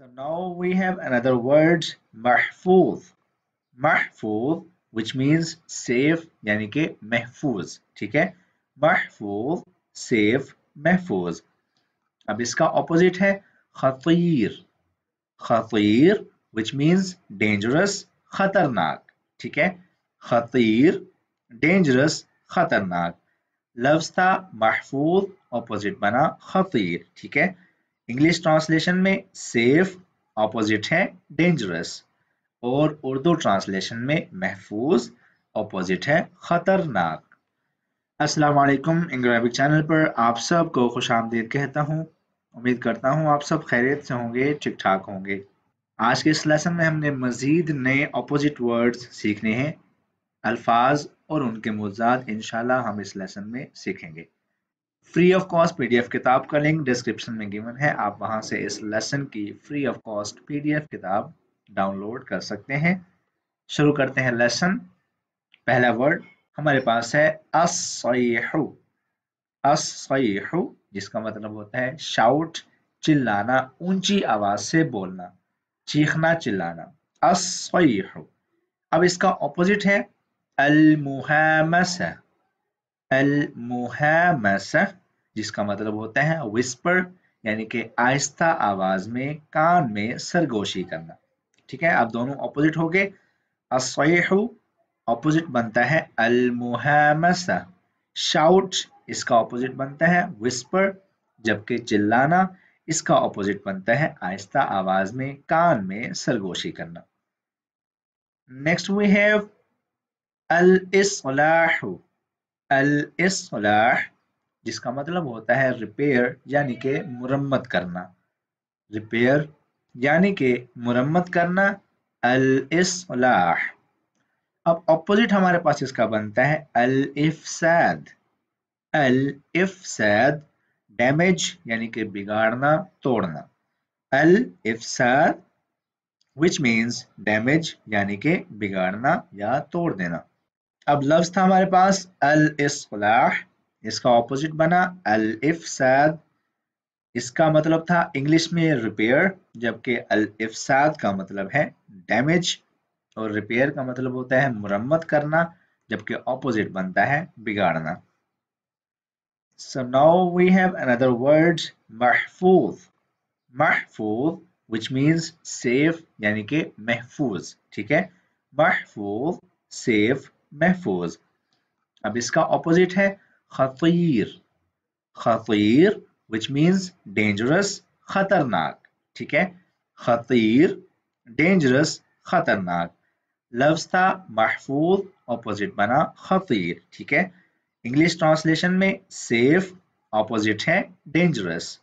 So now we have another word mahfuz. Mahfuz which means safe yani ke महफूज ठीक है महफूज safe महफूज अब इसका opposite है khatir. Khatir which means dangerous खतरनाक ठीक है खतीर dangerous खतरनाक लफ्ज था महफूज ऑपोजिट बना खतीर ठीक है इंग्लिश ट्रांसलेशन में सेफ ऑपोजिट है डेंजरस और उर्दू ट्रांसलेशन में महफूज ऑपोजिट है खतरनाक अस्सलाम वालेकुम इंग्रेविक चैनल पर आप सबको खुश आमदीद कहता हूँ उम्मीद करता हूँ आप सब खैरियत से होंगे ठीक ठाक होंगे आज के इस लेसन में हमने मज़ीद नए अपोजिट वर्ड्स सीखने हैं अल्फाज और उनके मौजाद इन हम इस लेसन में सीखेंगे फ्री ऑफ कॉस्ट पीडीएफ किताब का लिंक डिस्क्रिप्शन में गिवन है आप वहां से इस लेसन की फ्री ऑफ कॉस्ट पीडीएफ किताब डाउनलोड कर सकते हैं शुरू करते हैं लेसन पहला वर्ड हमारे पास है असयहु असयहु जिसका मतलब होता है शाउट चिल्लाना ऊंची आवाज से बोलना चीखना चिल्लाना असयहु अब इसका ऑपोजिट है अलमुहमस मुहमसा अल मुहामसा जिसका मतलब होता है विस्पर यानी कि आहिस्ता आवाज में कान में सरगोशी करना ठीक है आप दोनों ऑपोजिट हो गए ऑपोजिट बनता है अल मुहामसा शाउट इसका ऑपोजिट बनता है विस्पर जबकि चिल्लाना इसका ऑपोजिट बनता है आहिस्ता आवाज में कान में सरगोशी करना नेक्स्ट वी हैव अल इसलाहु अलसलाह जिसका मतलब होता है रिपेयर यानी कि मुरम्मत करना रिपेयर यानी कि मुरम्मत करना अलसलाह अब ऑपोजिट हमारे पास इसका बनता है अल इफसाद अल इफसाद डैमेज यानी कि बिगाड़ना तोड़ना अल इफसाद विच मीन्स डैमेज यानी के बिगाड़ना या तोड़ देना अब लफ्ज था हमारे पास अल इसलाह इसका ऑपोजिट बना अल इफसाद इसका मतलब था इंग्लिश में रिपेयर जबकि अल इफसाद का मतलब है डैमेज और रिपेयर का मतलब होता है मुरम्मत करना जबकि ऑपोजिट बनता है बिगाड़ना so now we have another word महफूज महफूज विच मीन्स सेफ यानी कि महफूज ठीक है महफूज सेफ महफूज अब इसका ऑपोजिट है खतीर खतीर विच मीन्स डेंजरस खतरनाक ठीक है खतीर डेंजरस खतरनाक लफ्ज था महफूज ऑपोजिट बना खतीर ठीक है इंग्लिश ट्रांसलेशन में सेफ ऑपोजिट है डेंजरस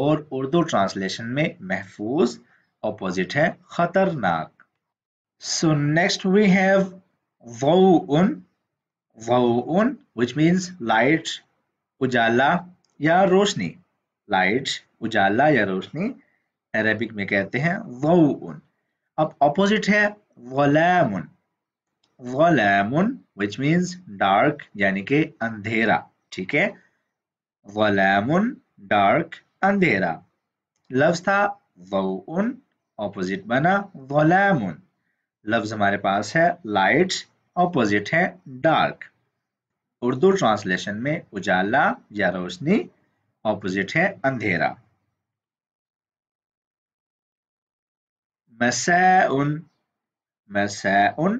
और उर्दू ट्रांसलेशन में महफूज ऑपोजिट है खतरनाक so next we have Vau'un, Vau'un, which means light उजाला या रोशनी लाइट उजाला या रोशनी अरेबिक में कहते हैं वउन अब ऑपोजिट है वलैमुन वलैमुन विच मीन्स डार्क यानी कि अंधेरा ठीक है वलैमुन डार्क अंधेरा लफ्ज था वउन ऑपोजिट बना वलैमुन लफ्ज हमारे पास है लाइट ऑपोजिट है डार्क उर्दू ट्रांसलेशन में उजाला या रोशनी ऑपोजिट है अंधेरा मसाउन मसाउन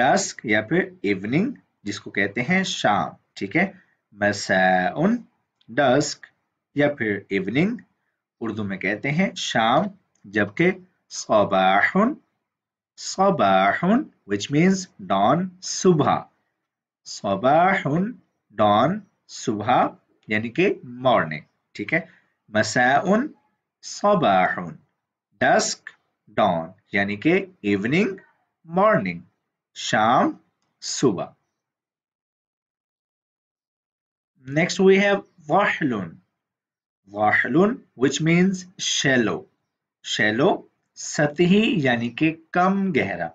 डस्क या फिर इवनिंग जिसको कहते हैं शाम ठीक है मसाउन डस्क या फिर इवनिंग उर्दू में कहते हैं शाम जबकि सबाहन Sabahun, which means dawn, subha. Sabahun, dawn, subha, यानी कि मॉर्निंग ठीक है मसाउन सबाहुन डस्क डॉन यानी कि इवनिंग मॉर्निंग शाम सुबह नेक्स्ट वी हैव वाहलुन वाहलुन विच मीन्स शेलो शेलो सतही यानी कि कम गहरा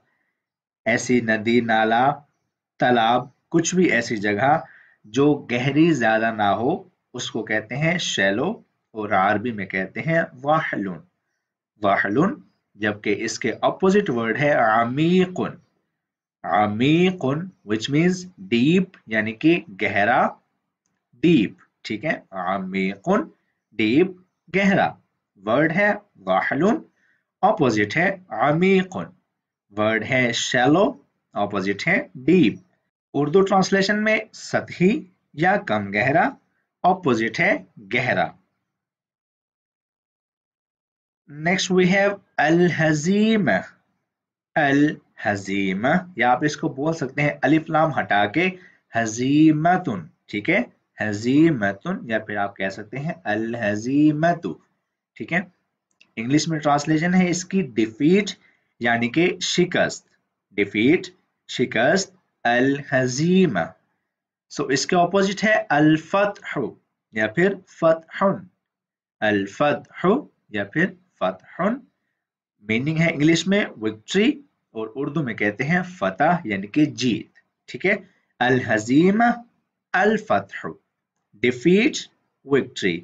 ऐसी नदी नाला तालाब कुछ भी ऐसी जगह जो गहरी ज्यादा ना हो उसको कहते हैं शैलो और अरबी में कहते हैं वाहलुन वाहलुन जबकि इसके अपोजिट वर्ड है आमीकुन आमीकुन विच मीन्स डीप यानी कि गहरा डीप ठीक है आमीकुन डीप गहरा वर्ड है वाहलुन ऑपोजिट है अमीकुन वर्ड है शैलो ऑपोजिट है डीप उर्दू ट्रांसलेशन में सतही या कम गहरा ऑपोजिट है गहरा नेक्स्ट वी हैव अल हजीम अल हजीम या आप इसको बोल सकते हैं अलिफ लाम हटा के हजीमतुन ठीक है हजीमतुन या फिर आप कह सकते हैं अल हजीमतु ठीक है इंग्लिश में ट्रांसलेशन है इसकी डिफीट यानी कि शिकस्त डिफीट शिकस्त अल हजीम सो इसके ऑपोजिट है अल फतह या फिर फतहन अल फतह या फिर फतहन मीनिंग है इंग्लिश में विक्ट्री और उर्दू में कहते हैं फतह यानी कि जीत ठीक है अल हजीम अल फतह डिफीट विक्ट्री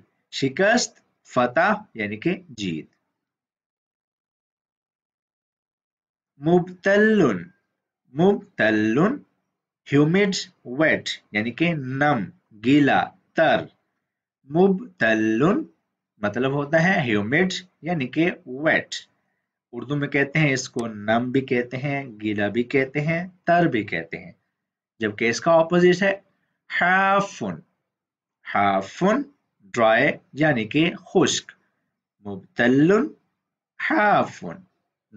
शिकस्त फतह यानी कि जीत मुबतलुन मुबतलुन ह्यूमिड वेट यानी कि नम गीला तर मुबतलुन मतलब होता है ह्यूमिड यानी कि वेट उर्दू में कहते हैं इसको नम भी कहते हैं गीला भी कहते हैं तर भी कहते हैं जबकि इसका ऑपोजिट है हाफुन हाफुन ड्राई यानी कि खुश्क मुबतलुन हाफुन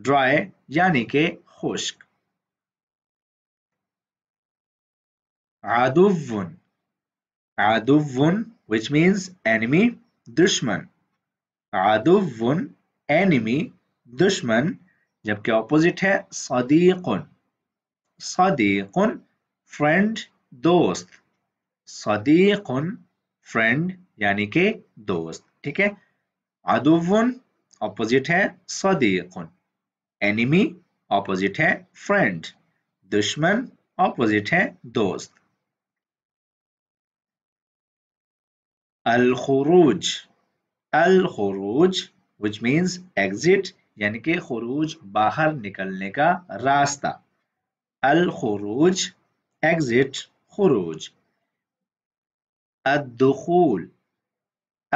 ड्राई यानी के खुश्क आदुवन आदुवन विच मीन्स एनिमी दुश्मन आदुवन एनिमी दुश्मन जबकि ऑपोजिट है सदीकुन सदीकुन फ्रेंड दोस्त सदीकुन फ्रेंड यानी के दोस्त ठीक है आदुवन ऑपोजिट है सदीकुन एनिमी ऑपोजिट है फ्रेंड दुश्मन ऑपोजिट है दोस्त अलखरूज अलखरूज विच मीन्स एग्जिट यानी कि खरूज बाहर निकलने का रास्ता अलखरूज एग्जिट खरूज अदखूल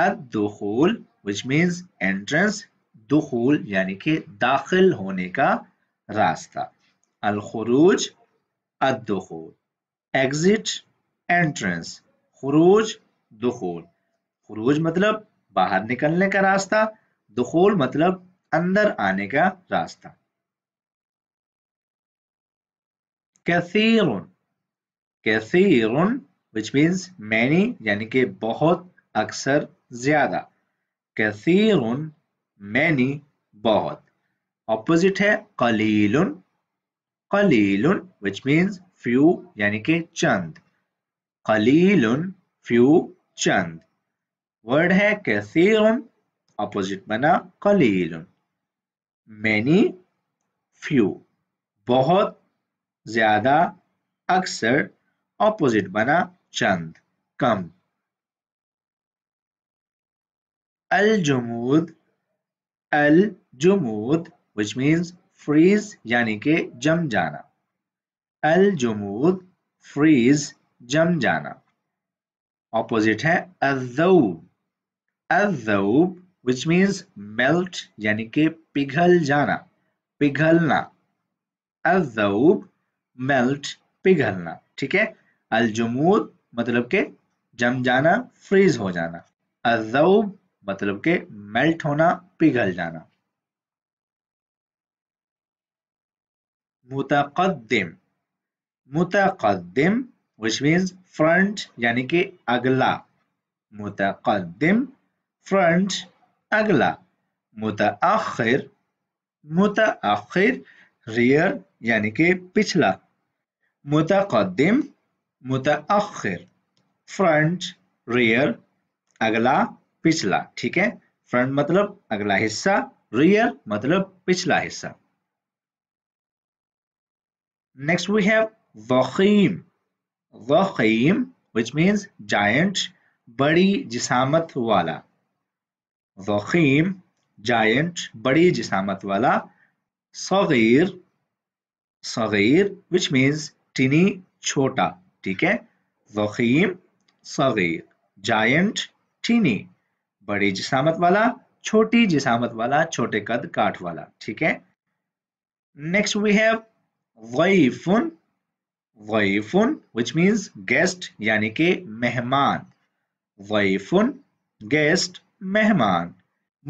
अदूल विच मीन्स एंट्रेंस दुखूल यानी कि दाखिल होने का रास्ता अलखरूज अदूल एग्जिट एंट्रेंस खरूज दुखूल खरूज मतलब बाहर निकलने का रास्ता दुखूल मतलब अंदर आने का रास्ता कैसीरुन कैसीरुन विच मीन्स मैनी यानी कि बहुत अक्सर ज्यादा कैसीरुन many बहुत opposite है कलीलुन कलीलुन which means few यानी के चंद कलीलुन few चंद word है कैसीरुन opposite बना कलीलुन many few बहुत ज्यादा अक्सर opposite बना चंद कम अल जमूद अल जुमूद विच मीन्स फ्रीज यानी के जम जाना अल जुमूद फ्रीज जम जाना ऑपोजिट है अजूब अजूब विच मीन्स मेल्ट यानी के पिघल जाना पिघलना अजूब मेल्ट पिघलना ठीक है अल जमूद मतलब के जम जाना फ्रीज हो जाना अजूब मतलब के मेल्ट होना पिघल जाना मुतकदम मुतकदम विच मीन्स फ्रंट यानी कि अगला मुतकदम फ्रंट अगला मुतअखिर मुतअखिर रियर यानी कि पिछला मुतकदम मुतअखिर फ्रंट रियर अगला पिछला ठीक है फ्रंट मतलब अगला हिस्सा रियर मतलब पिछला हिस्सा नेक्स्ट वी हैव वकीम वकीम विच मीन्स जायंट बड़ी जिसामत वाला वकीम जायंट बड़ी जिसामत वाला सगीर सगीर विच मीन्स टिनी छोटा ठीक है वकीम सगीर जायंट टिनी बड़ी जिसामत वाला छोटी जिसामत वाला छोटे कद काठ वाला ठीक है नेक्स्ट वी हैव वईफुन वईफुन विच मीन्स गेस्ट यानी के मेहमान वईफुन गेस्ट मेहमान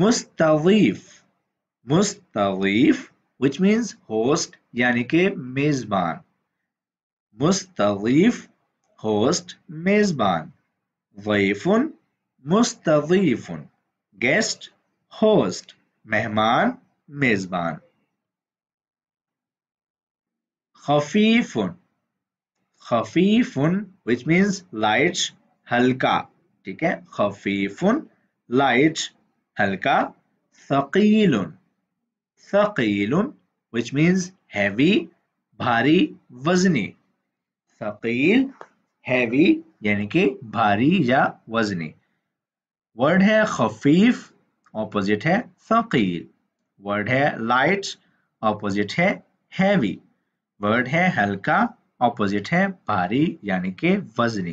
मुस्तवीफ मुस्तवीफ विच मीन्स होस्ट यानी के मेजबान मुस्तवीफ होस्ट मेजबान वईफुन मुस्तवीफुन गेस्ट होस्ट मेहमान मेजबान खफीफुन खफीफुन विच मीन्स लाइट हल्का ठीक है खफीफुन लाइट हल्का थकीलुन थकीलुन विच मीन्स हैवी भारी वजनी सकील हैवी यानी कि भारी या वजनी वर्ड है खफीफ ऑपोजिट है फकीर वर्ड है लाइट ऑपोजिट है हैवी वर्ड है हल्का ऑपोजिट है भारी यानी के वजनी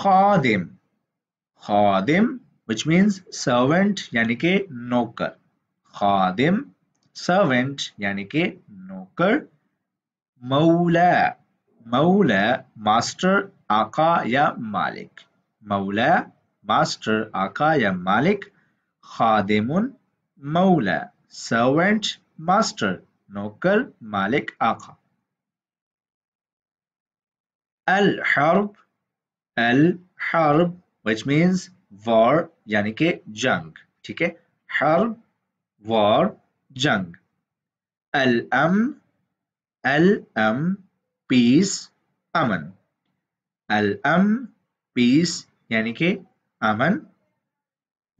खादिम खादिम विच मीन्स सर्वेंट यानी के नौकर खादिम सर्वेंट यानी के नौकर मौला मौला मास्टर आका या मालिक मौला मास्टर आका या मालिक खादिमुन मौला सर्वेंट मास्टर नौकर मालिक आका अल हर्ब अल हर्ब विच मीन्स वॉर यानी के जंग ठीक है हर्ब वॉर जंग अल अम अल अम पीस अमन अल अम पीस यानी कि अमन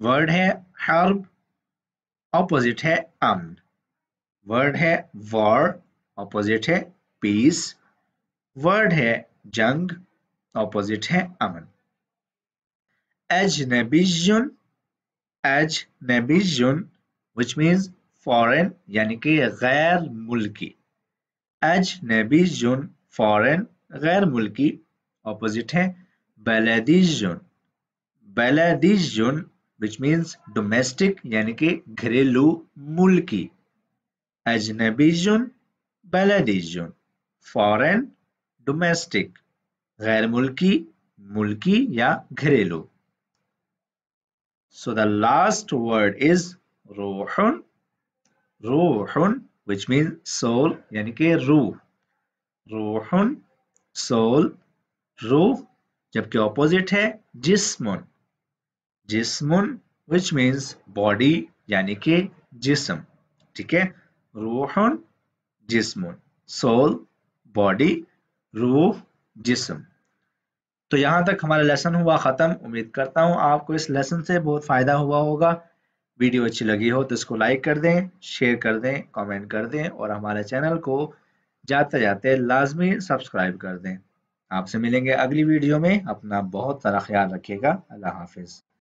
वर्ड है हर्ब ऑपोजिट है अमन वर्ड है वॉर ऑपोजिट है पीस वर्ड है जंग ऑपोजिट है अमन एज एज अजनबीजुन विच मीन्स फॉरन यानी कि गैर मुल्की एज अजनबीजुन फॉरन गैर मुल्की ऑपोजिट है बैलादीजन बैलादीजन विच मीन्स डोमेस्टिक यानी कि घरेलू मूल मुल्की अजनबीजन बैलादीजन फॉरेन डोमेस्टिक गैर मुल्की मुल्की या घरेलू so the last word is रोहन रोहन विच मीन सोल यानी ke रू रोहन सोल रो जबकि ऑपोजिट है जिसमुन जिसमुन विच मीन्स बॉडी यानी कि जिसम ठीक है रूहन जिसमुन सोल बॉडी रूह जिसम तो यहां तक हमारा लेसन हुआ ख़त्म उम्मीद करता हूं आपको इस लेसन से बहुत फ़ायदा हुआ होगा वीडियो अच्छी लगी हो तो इसको लाइक कर दें शेयर कर दें कमेंट कर दें और हमारे चैनल को जाते जाते लाजमी सब्सक्राइब कर दें आपसे मिलेंगे अगली वीडियो में अपना बहुत सारा ख्याल रखिएगा अल्लाह हाफिज़